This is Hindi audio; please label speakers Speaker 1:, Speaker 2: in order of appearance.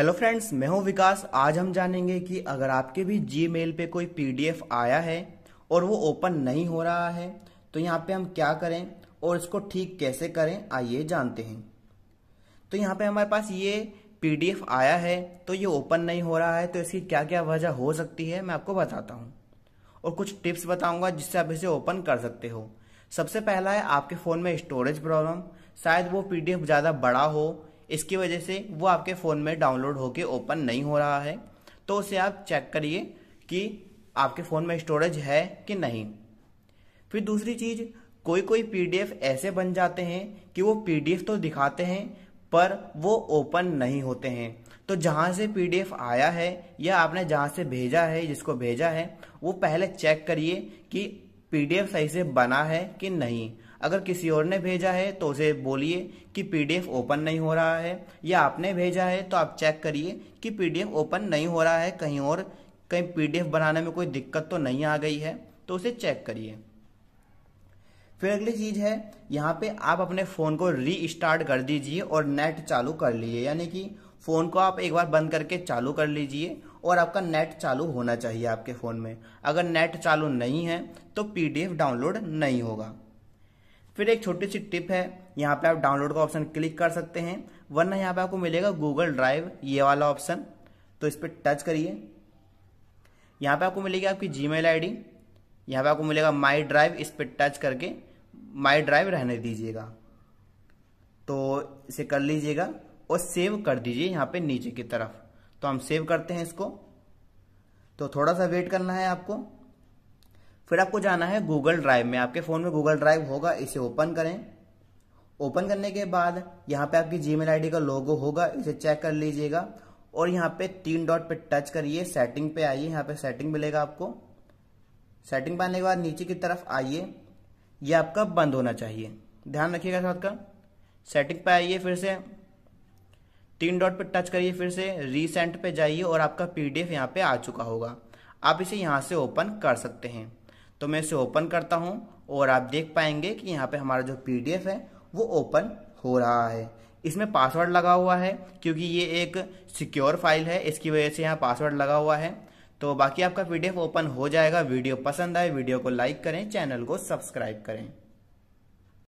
Speaker 1: हेलो फ्रेंड्स मैं हूं विकास आज हम जानेंगे कि अगर आपके भी जी मेल पर कोई पीडीएफ आया है और वो ओपन नहीं हो रहा है तो यहाँ पे हम क्या करें और इसको ठीक कैसे करें आइए जानते हैं तो यहाँ पे हमारे पास ये पीडीएफ आया है तो ये ओपन नहीं हो रहा है तो इसकी क्या क्या वजह हो सकती है मैं आपको बताता हूँ और कुछ टिप्स बताऊँगा जिससे आप इसे ओपन कर सकते हो सबसे पहला है आपके फ़ोन में स्टोरेज प्रॉब्लम शायद वो पीडीएफ ज़्यादा बड़ा हो इसकी वजह से वो आपके फ़ोन में डाउनलोड होके ओपन नहीं हो रहा है तो उसे आप चेक करिए कि आपके फ़ोन में स्टोरेज है कि नहीं फिर दूसरी चीज़ कोई कोई पीडीएफ ऐसे बन जाते हैं कि वो पीडीएफ तो दिखाते हैं पर वो ओपन नहीं होते हैं तो जहाँ से पीडीएफ आया है या आपने जहाँ से भेजा है जिसको भेजा है वो पहले चेक करिए कि पीडीएफ सही से बना है कि नहीं अगर किसी और ने भेजा है तो उसे बोलिए कि पीडीएफ ओपन नहीं हो रहा है या आपने भेजा है तो आप चेक करिए कि पीडीएफ ओपन नहीं हो रहा है कहीं और कहीं पीडीएफ बनाने में कोई दिक्कत तो नहीं आ गई है तो उसे चेक करिए फिर अगली चीज है यहाँ पे आप अपने फोन को रीस्टार्ट कर दीजिए और नेट चालू कर लीजिए यानी कि फोन को आप एक बार बंद करके चालू कर लीजिए और आपका नेट चालू होना चाहिए आपके फोन में अगर नेट चालू नहीं है तो पीडीएफ डाउनलोड नहीं होगा फिर एक छोटी सी टिप है यहाँ पे आप डाउनलोड का ऑप्शन क्लिक कर सकते हैं वरना यहाँ पे आपको मिलेगा गूगल ड्राइव ये वाला ऑप्शन तो इस पर टच करिए यहाँ पे आपको मिलेगी आपकी जी मेल आई यहाँ पे आपको मिलेगा माई ड्राइव इस पर टच करके माई ड्राइव रहने दीजिएगा तो इसे कर लीजिएगा और सेव कर दीजिए यहाँ पे नीचे की तरफ तो हम सेव करते हैं इसको तो थोड़ा सा वेट करना है आपको फिर आपको जाना है गूगल ड्राइव में आपके फ़ोन में गूगल ड्राइव होगा इसे ओपन करें ओपन करने के बाद यहाँ पे आपकी जी मेल का लोगो होगा इसे चेक कर लीजिएगा और यहाँ पे तीन डॉट पे टच करिए सेटिंग पे आइए यहाँ पे सेटिंग मिलेगा आपको सेटिंग पे आने के बाद नीचे की तरफ आइए ये आपका बंद होना चाहिए ध्यान रखिएगा साथ का सेटिंग पे आइए फिर से तीन डॉट पे टच करिए फिर से रीसेंट पे जाइए और आपका पीडीएफ यहाँ पे आ चुका होगा आप इसे यहाँ से ओपन कर सकते हैं तो मैं इसे ओपन करता हूँ और आप देख पाएंगे कि यहाँ पे हमारा जो पी है वो ओपन हो रहा है इसमें पासवर्ड लगा हुआ है क्योंकि ये एक सिक्योर फाइल है इसकी वजह से यहाँ पासवर्ड लगा हुआ है तो बाकी आपका पी ओपन हो जाएगा वीडियो पसंद आए वीडियो को लाइक करें चैनल को सब्सक्राइब करें